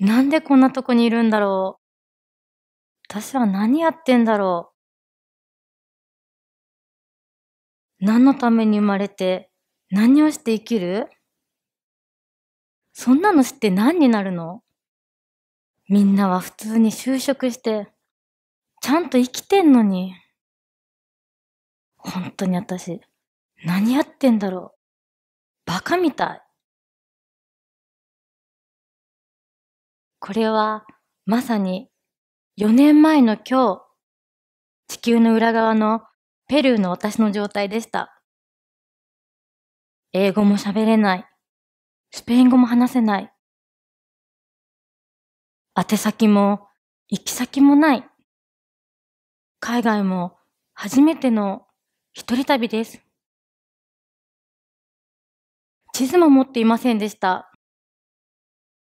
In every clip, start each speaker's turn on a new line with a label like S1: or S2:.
S1: なんでこんなとこにいるんだろう。私は何やってんだろう。何のために生まれて、何をして生きるそんなの知って何になるのみんなは普通に就職して、ちゃんと生きてんのに。本当に私、何やってんだろう。バカみたい。これは、まさに、4年前の今日、地球の裏側のペルーの私の状態でした。英語も喋れない。スペイン語も話せない。宛先も行き先もない。海外も初めての一人旅です。地図も持っていませんでした。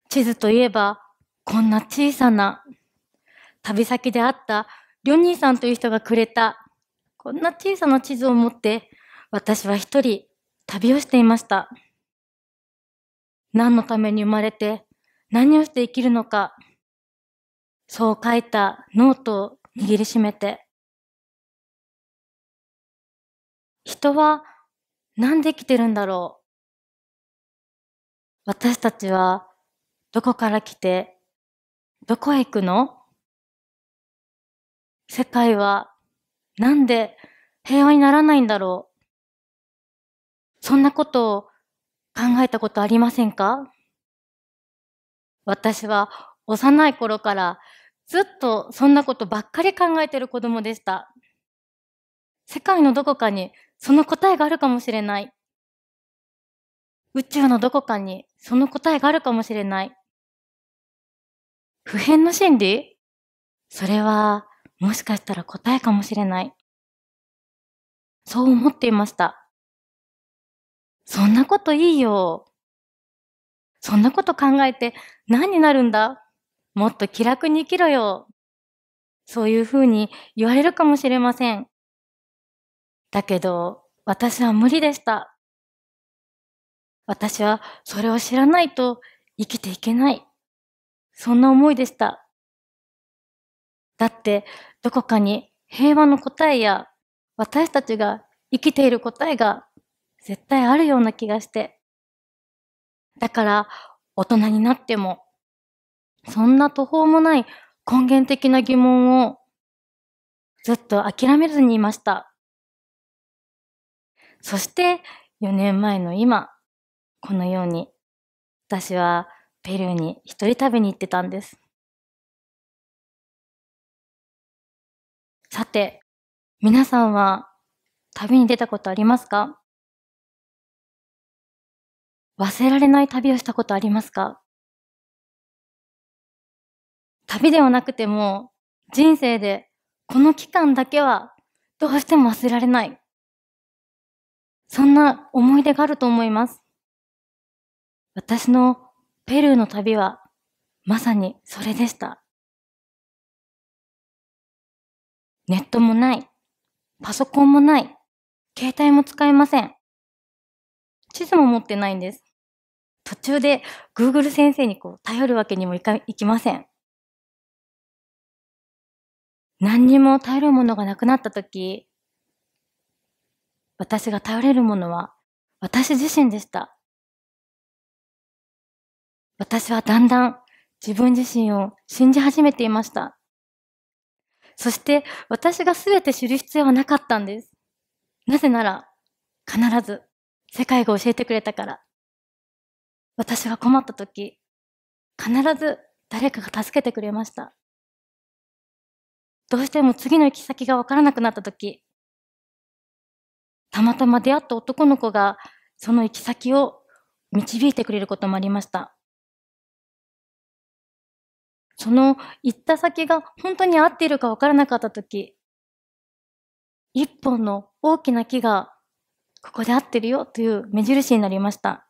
S1: 地図といえば、こんな小さな、旅先で会ったりょんにーさんという人がくれた、こんな小さな地図を持って、私は一人旅をしていました。何のために生まれて、何をして生きるのか、そう書いたノートを握りしめて。人はなんで生きてるんだろう私たちはどこから来てどこへ行くの世界はなんで平和にならないんだろうそんなことを考えたことありませんか私は幼い頃からずっとそんなことばっかり考えてる子供でした。世界のどこかにその答えがあるかもしれない。宇宙のどこかにその答えがあるかもしれない。普遍の真理それは、もしかしたら答えかもしれない。そう思っていました。そんなこといいよ。そんなこと考えて何になるんだもっと気楽に生きろよ。そういうふうに言われるかもしれません。だけど、私は無理でした。私はそれを知らないと生きていけない。そんな思いでした。だって、どこかに平和の答えや私たちが生きている答えが絶対あるような気がして。だから、大人になってもそんな途方もない根源的な疑問をずっと諦めずにいました。そして4年前の今、このように私はペルーに一人旅に行ってたんです。さて、皆さんは旅に出たことありますか忘れられない旅をしたことありますか旅ではなくても、人生でこの期間だけはどうしても忘れられない。そんな思い出があると思います。私のペルーの旅はまさにそれでした。ネットもない、パソコンもない、携帯も使えません。地図も持ってないんです。途中で Google 先生にこう頼るわけにもいかいきません。何にも頼るものがなくなった時、私が頼れるものは私自身でした。私はだんだん自分自身を信じ始めていました。そして私が全て知る必要はなかったんです。なぜなら必ず世界が教えてくれたから。私が困った時、必ず誰かが助けてくれました。どうしても次の行き先がわからなくなった時、たまたま出会った男の子がその行き先を導いてくれることもありました。その行った先が本当に合っているかわからなかった時、一本の大きな木がここで合ってるよという目印になりました。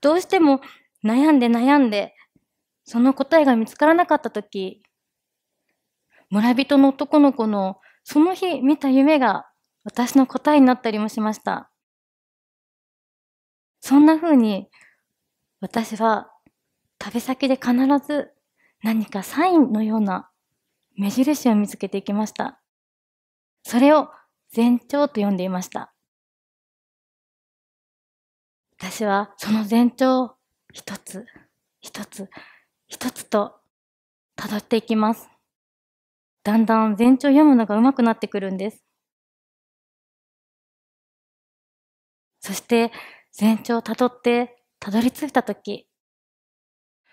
S1: どうしても悩んで悩んで、その答えが見つからなかった時、村人の男の子のその日見た夢が私の答えになったりもしました。そんな風に私は旅先で必ず何かサインのような目印を見つけていきました。それを前兆と呼んでいました。私はその前兆を一つ一つ一つと辿っていきます。だんだん全長読むのが上手くなってくるんです。そして、全長をたどって、たどり着いたとき、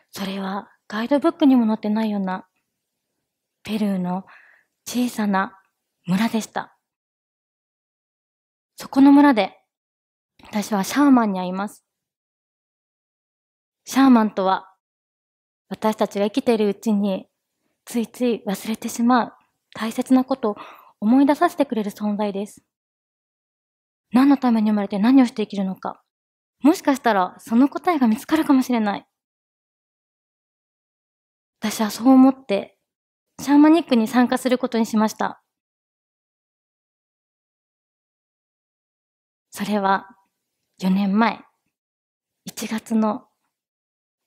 S1: それはガイドブックにも載ってないような、ペルーの小さな村でした。そこの村で、私はシャーマンに会います。シャーマンとは、私たちが生きているうちについつい忘れてしまう大切なことを思い出させてくれる存在です。何のために生まれて何をして生きるのか。もしかしたらその答えが見つかるかもしれない。私はそう思って、シャーマニックに参加することにしました。それは4年前、1月の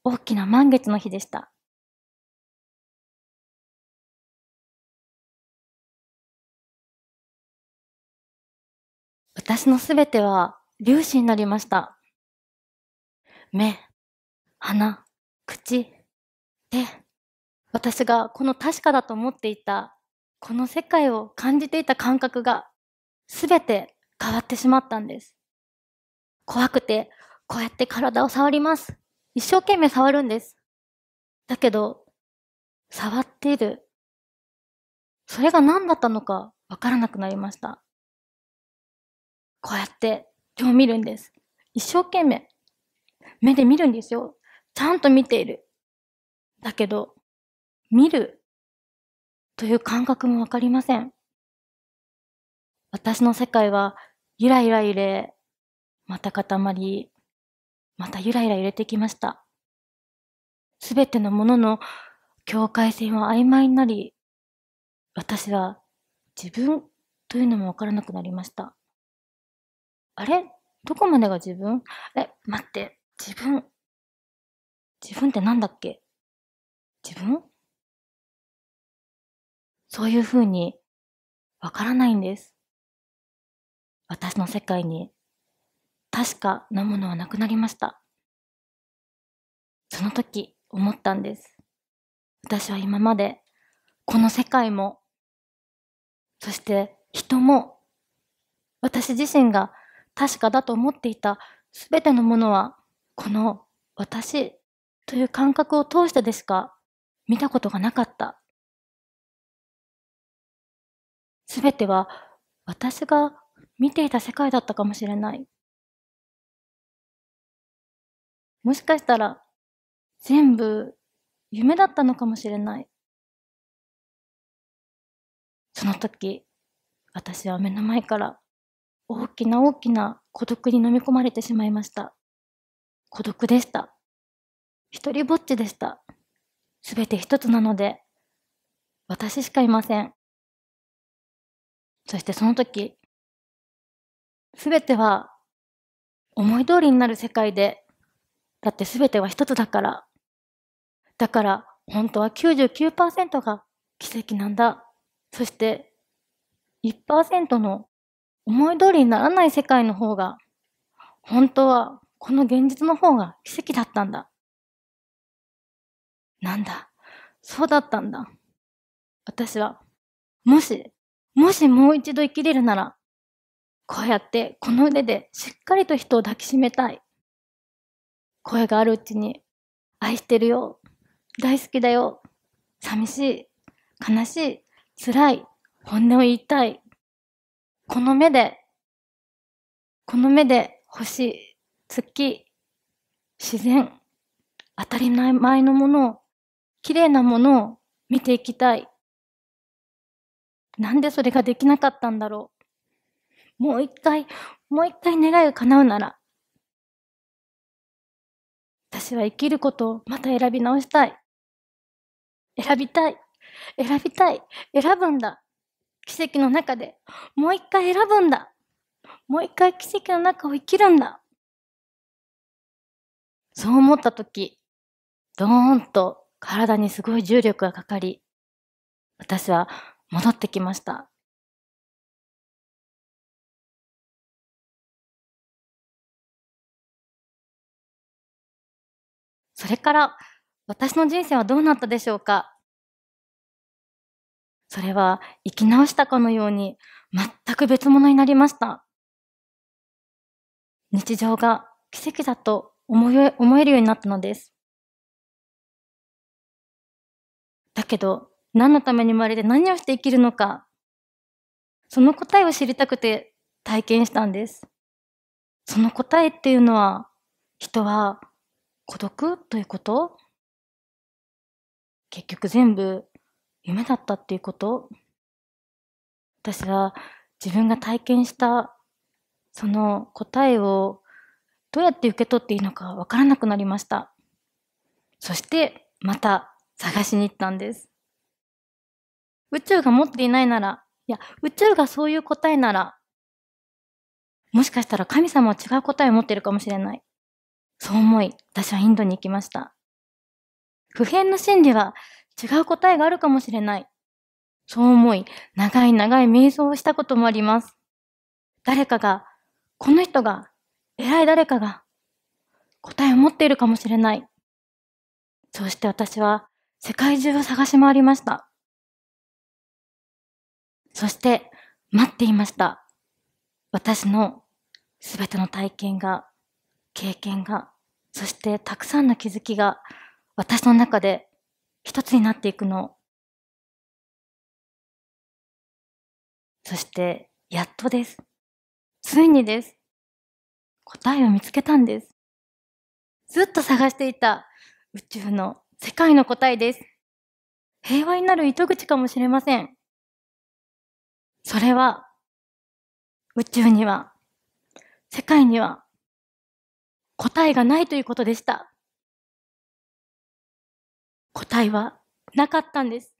S1: 大きな満月の日でした。私のすべては粒子になりました。目、鼻、口、手。私がこの確かだと思っていた、この世界を感じていた感覚が、すべて変わってしまったんです。怖くて、こうやって体を触ります。一生懸命触るんです。だけど、触っている。それが何だったのかわからなくなりました。こうやって手を見るんです。一生懸命、目で見るんですよ。ちゃんと見ている。だけど、見るという感覚もわかりません。私の世界は、ゆらゆら揺れ、また固まり、またゆらゆら揺れてきました。すべてのものの境界線は曖昧になり、私は自分というのもわからなくなりました。あれどこまでが自分え、待って。自分。自分ってなんだっけ自分そういうふうにわからないんです。私の世界に確かなものはなくなりました。その時思ったんです。私は今までこの世界も、そして人も、私自身が確かだと思っていた全てのものは、この私という感覚を通してでしか見たことがなかった。全ては私が見ていた世界だったかもしれない。もしかしたら全部夢だったのかもしれない。その時、私は目の前から大きな大きな孤独に飲み込まれてしまいました。孤独でした。一人ぼっちでした。すべて一つなので、私しかいません。そしてその時、すべては思い通りになる世界で、だってすべては一つだから。だから、本当は99%が奇跡なんだ。そして1、1%の思い通りにならない世界の方が、本当はこの現実の方が奇跡だったんだ。なんだ、そうだったんだ。私は、もし、もしもう一度生きれるなら、こうやってこの腕でしっかりと人を抱きしめたい。声があるうちに、愛してるよ、大好きだよ、寂しい、悲しい、辛い、本音を言いたい。この目で、この目で星、月、自然、当たり前のものを、綺麗なものを見ていきたい。なんでそれができなかったんだろう。もう一回、もう一回願いが叶うなら、私は生きることをまた選び直したい。選びたい。選びたい。選ぶんだ。奇跡の中でもう一回選ぶんだもう一回奇跡の中を生きるんだそう思った時ドーンと体にすごい重力がかかり私は戻ってきましたそれから私の人生はどうなったでしょうかそれは生き直したかのように全く別物になりました。日常が奇跡だと思え思えるようになったのです。だけど、何のために生まれて何をして生きるのか、その答えを知りたくて体験したんです。その答えっていうのは、人は孤独ということ結局全部夢だったっていうこと私は自分が体験したその答えをどうやって受け取っていいのかわからなくなりました。そしてまた探しに行ったんです。宇宙が持っていないなら、いや、宇宙がそういう答えなら、もしかしたら神様は違う答えを持っているかもしれない。そう思い、私はインドに行きました。普遍の真理は違う答えがあるかもしれない。そう思い、長い長い瞑想をしたこともあります。誰かが、この人が、偉い誰かが、答えを持っているかもしれない。そうして私は、世界中を探し回りました。そして、待っていました。私のすべての体験が、経験が、そしてたくさんの気づきが、私の中で一つになっていくの。そして、やっとです。ついにです。答えを見つけたんです。ずっと探していた宇宙の世界の答えです。平和になる糸口かもしれません。それは、宇宙には、世界には、答えがないということでした。答えはなかったんです。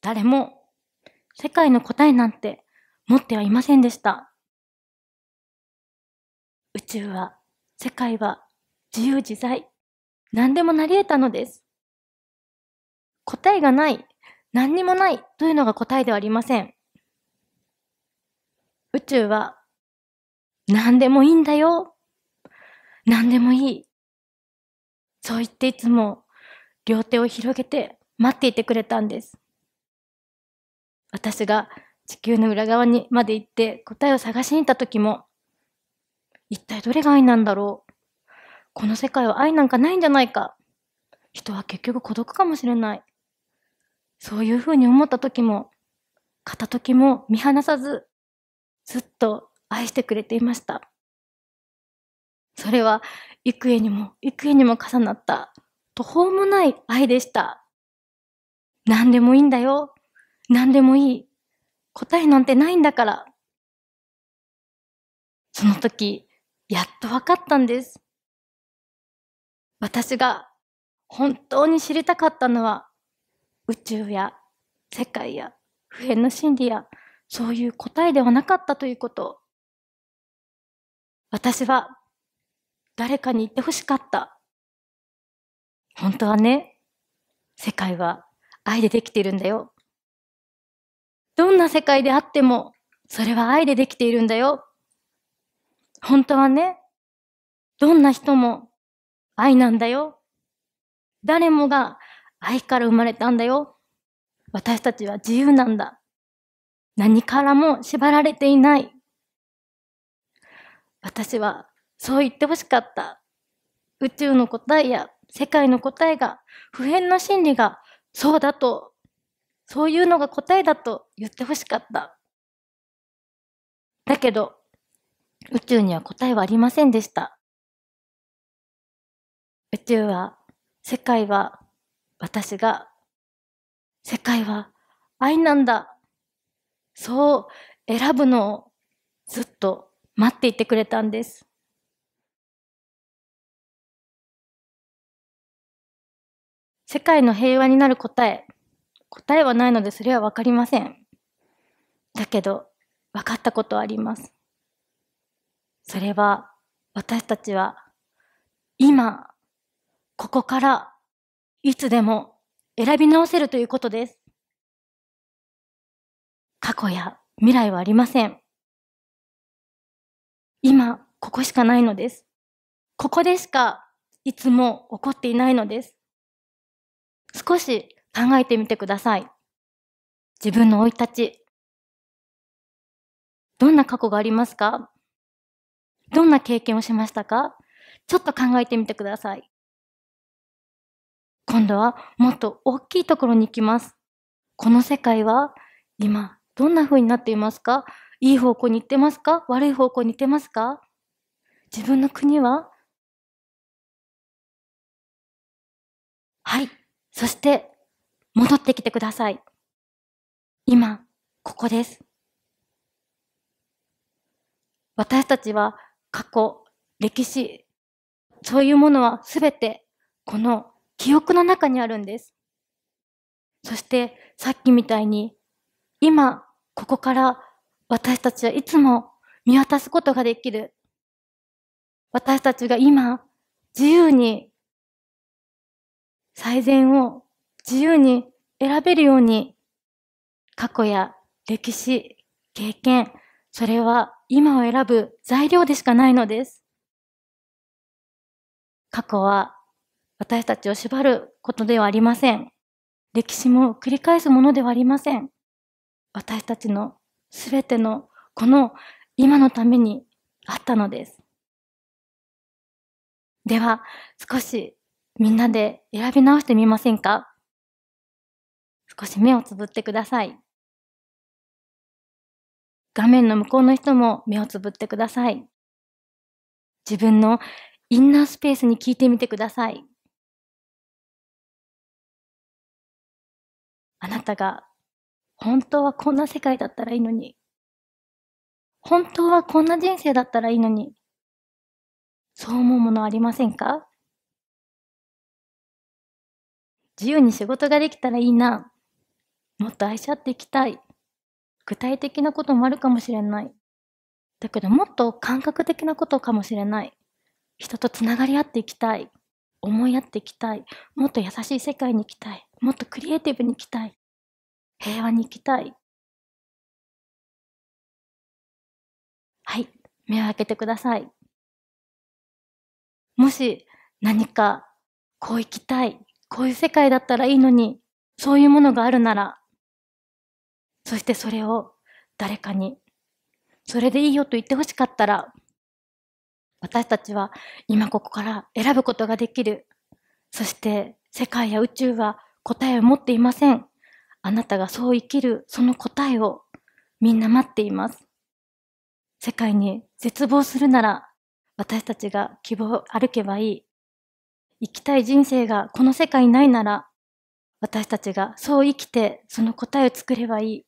S1: 誰も世界の答えなんて持ってはいませんでした。宇宙は、世界は自由自在、何でもなり得たのです。答えがない、何にもないというのが答えではありません。宇宙は、何でもいいんだよ。何でもいい。そう言っていつも両手を広げて待っていてくれたんです。私が地球の裏側にまで行って答えを探しに行った時も、一体どれが愛なんだろうこの世界は愛なんかないんじゃないか人は結局孤独かもしれない。そういうふうに思った時も、片時も見放さず、ずっと愛してくれていました。それは幾重にも幾重にも重なった途方もない愛でした。何でもいいんだよ。何でもいい。答えなんてないんだから。その時、やっと分かったんです。私が本当に知りたかったのは、宇宙や世界や普遍の真理や、そういう答えではなかったということ。私は誰かに言ってほしかった。本当はね、世界は愛でできているんだよ。どんな世界であっても、それは愛でできているんだよ。本当はね、どんな人も愛なんだよ。誰もが愛から生まれたんだよ。私たちは自由なんだ。何からも縛られていない。私はそう言ってほしかった。宇宙の答えや世界の答えが、普遍の真理が、そうだと、そういうのが答えだと言ってほしかった。だけど、宇宙には答えはありませんでした。宇宙は、世界は、私が、世界は愛なんだ。そう選ぶのをずっと待っていてくれたんです。世界の平和になる答え。答えはないのでそれはわかりません。だけど、分かったことはあります。それは、私たちは、今、ここから、いつでも選び直せるということです。過去や未来はありません。今、ここしかないのです。ここでしかいつも起こっていないのです。少し考えてみてください。自分の生い立ち。どんな過去がありますかどんな経験をしましたかちょっと考えてみてください。今度はもっと大きいところに行きます。この世界は今どんな風になっていますかいい方向に行ってますか悪い方向に行ってますか自分の国ははい。そして戻ってきてください。今、ここです。私たちは過去、歴史、そういうものはすべてこの記憶の中にあるんです。そしてさっきみたいに今ここから私たちはいつも見渡すことができる。私たちが今自由に最善を自由に選べるように、過去や歴史、経験、それは今を選ぶ材料でしかないのです。過去は私たちを縛ることではありません。歴史も繰り返すものではありません。私たちのすべてのこの今のためにあったのです。では、少しみんなで選び直してみませんか少し目をつぶってください。画面の向こうの人も目をつぶってください。自分のインナースペースに聞いてみてください。あなたが本当はこんな世界だったらいいのに。本当はこんな人生だったらいいのに。そう思うものありませんか自由に仕事ができたらいいな。もっと愛し合っていきたい。具体的なこともあるかもしれない。だけどもっと感覚的なことかもしれない。人とつながり合っていきたい。思い合っていきたい。もっと優しい世界に行きたい。もっとクリエイティブに行きたい。平和に行きたい。はい。目を開けてください。もし何かこう行きたい。こういう世界だったらいいのに、そういうものがあるなら、そしてそれを誰かに、それでいいよと言ってほしかったら、私たちは今ここから選ぶことができる。そして世界や宇宙は答えを持っていません。あなたがそう生きるその答えをみんな待っています。世界に絶望するなら私たちが希望を歩けばいい。生きたい人生がこの世界にないなら、私たちがそう生きてその答えを作ればいい。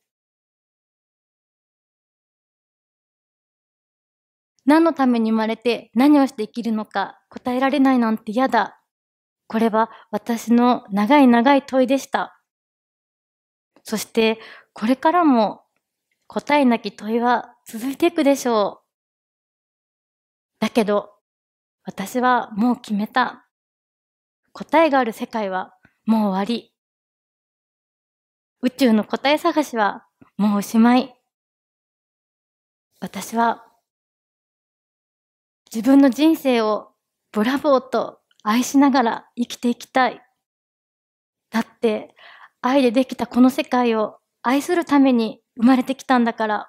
S1: 何のために生まれて何をして生きるのか答えられないなんて嫌だ。これは私の長い長い問いでした。そしてこれからも答えなき問いは続いていくでしょう。だけど私はもう決めた。答えがある世界はもう終わり。宇宙の答え探しはもうおしまい。私は自分の人生をブラボーと愛しながら生きていきたい。だって愛でできたこの世界を愛するために生まれてきたんだから。